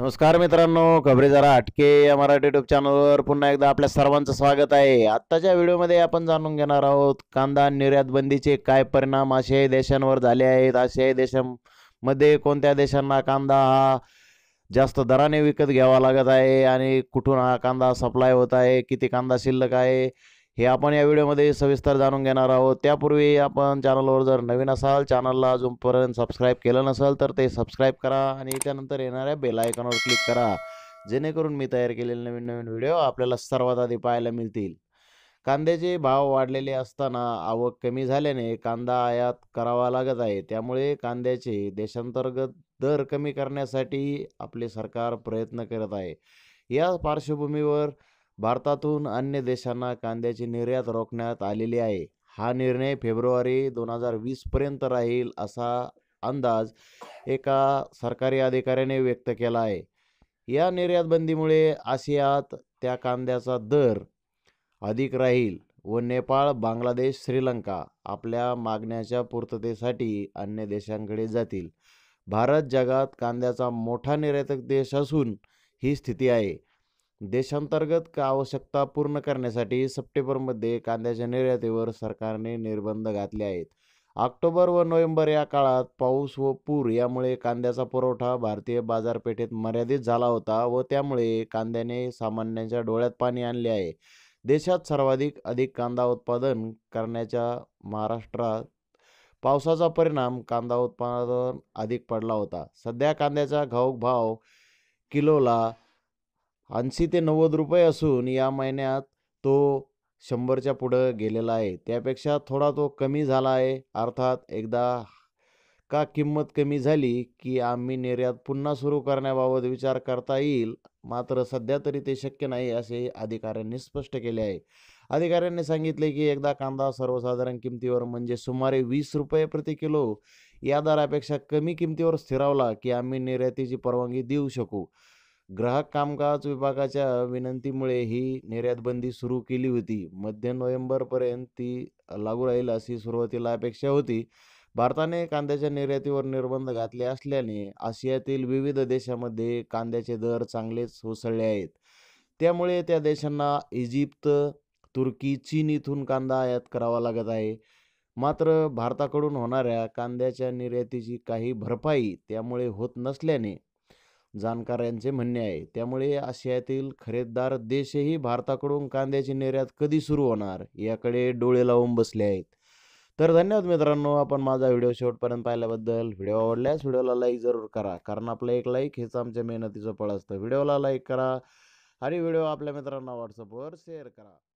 नमस्कार मित्रांनो खबरी जरा अटके या मराठी युट्यूब चॅनलवर पुन्हा एकदा आपल्या सर्वांचं स्वागत आहे आत्ताच्या व्हिडिओमध्ये आपण जाणून घेणार आहोत कांदा निर्यात बंदीचे काय परिणाम आशियाई देशांवर झाले आहेत आशियाई देशांमध्ये कोणत्या देशांना कांदा हा जास्त दराने विकत घ्यावा लागत आहे आणि कुठून हा कांदा सप्लाय होत आहे किती कांदा शिल्लक आहे हे आपण या व्हिडिओमध्ये सविस्तर जाणून घेणार आहोत त्यापूर्वी आपण चॅनलवर जर नवीन असाल चॅनलला अजूनपर्यंत सबस्क्राईब केलं नसेल तर ते सबस्क्राईब करा आणि त्यानंतर येणाऱ्या बेलायकॉनवर आयकॉनवर क्लिक करा जेणेकरून मी तयार केलेले नवीन नवीन व्हिडिओ आपल्याला सर्वात आधी पाहायला मिळतील कांद्याचे भाव वाढलेले असताना आवक कमी झाल्याने कांदा आयात करावा लागत आहे त्यामुळे कांद्याचे देशांतर्गत दर कमी करण्यासाठी आपले सरकार प्रयत्न करत आहे या पार्श्वभूमीवर भारतातून अन्य देशांना कांद्याची निर्यात रोखण्यात आलेली आहे हा निर्णय फेब्रुवारी दोन हजार वीसपर्यंत राहील असा अंदाज एका सरकारी अधिकाऱ्याने व्यक्त केला आहे या निर्यात बंदीमुळे आशियात त्या कांद्याचा दर अधिक राहील व नेपाळ बांगलादेश श्रीलंका आपल्या मागण्याच्या पूर्ततेसाठी अन्य देशांकडे जातील भारत जगात कांद्याचा मोठा निर्यातक देश असून ही स्थिती आहे देशांतर्गत आवश्यकता पूर्ण करण्यासाठी सप्टेंबरमध्ये कांद्याच्या निर्यातीवर सरकारने निर्बंध घातले आहेत ऑक्टोबर व नोव्हेंबर या काळात पाऊस व पूर यामुळे कांद्याचा पुरवठा भारतीय बाजारपेठेत मर्यादित झाला होता व त्यामुळे कांद्याने सामान्यांच्या डोळ्यात पाणी आणले आहे देशात सर्वाधिक अधिक कांदा उत्पादन करण्याच्या महाराष्ट्रात पावसाचा परिणाम कांदा उत्पादन अधिक पडला होता सध्या कांद्याचा घाऊक भाव किलोला ऐंशी ते नव्वद रुपये असून या महिन्यात तो शंभरच्या पुढं गेलेला आहे त्यापेक्षा थोडा तो कमी झाला आहे अर्थात एकदा का किंमत कमी झाली की आम्ही निर्यात पुन्हा सुरू करण्याबाबत विचार करता येईल मात्र सध्या तरी ते शक्य नाही असे अधिकाऱ्यांनी स्पष्ट केले आहे अधिकाऱ्यांनी सांगितले की एकदा कांदा सर्वसाधारण किमतीवर म्हणजे सुमारे वीस रुपये प्रति किलो या दरापेक्षा कमी किमतीवर स्थिरावला की आम्ही निर्यातीची परवानगी देऊ शकू ग्राहक कामकाज विभागाच्या विनंतीमुळे ही निर्यातबंदी सुरू केली होती मध्य नोव्हेंबरपर्यंत ती लागू राहील अशी सुरुवातीला अपेक्षा होती भारताने कांद्याच्या निर्यातीवर निर्बंध घातले असल्याने आशियातील विविध देशामध्ये कांद्याचे दर चांगलेच उसळले आहेत त्यामुळे त्या देशांना इजिप्त तुर्की चीन इथून कांदा आयात करावा लागत आहे मात्र भारताकडून होणाऱ्या कांद्याच्या निर्यातीची काही भरपाई त्यामुळे होत नसल्याने यांचे म्हणणे आहे त्यामुळे आशियातील खरेदार देशही भारताकडून कांद्याची निर्यात कधी सुरू होणार याकडे डोळे लावून बसले आहेत तर धन्यवाद मित्रांनो आपण माझा व्हिडिओ शेवटपर्यंत पाहिल्याबद्दल व्हिडिओ आवडल्यास व्हिडिओला लाईक जरूर करा कारण आपलं एक लाईक हेच आमच्या मेहनतीचं फळ असतं व्हिडिओला लाईक करा आणि व्हिडिओ आपल्या मित्रांना व्हॉट्सअपवर शेअर करा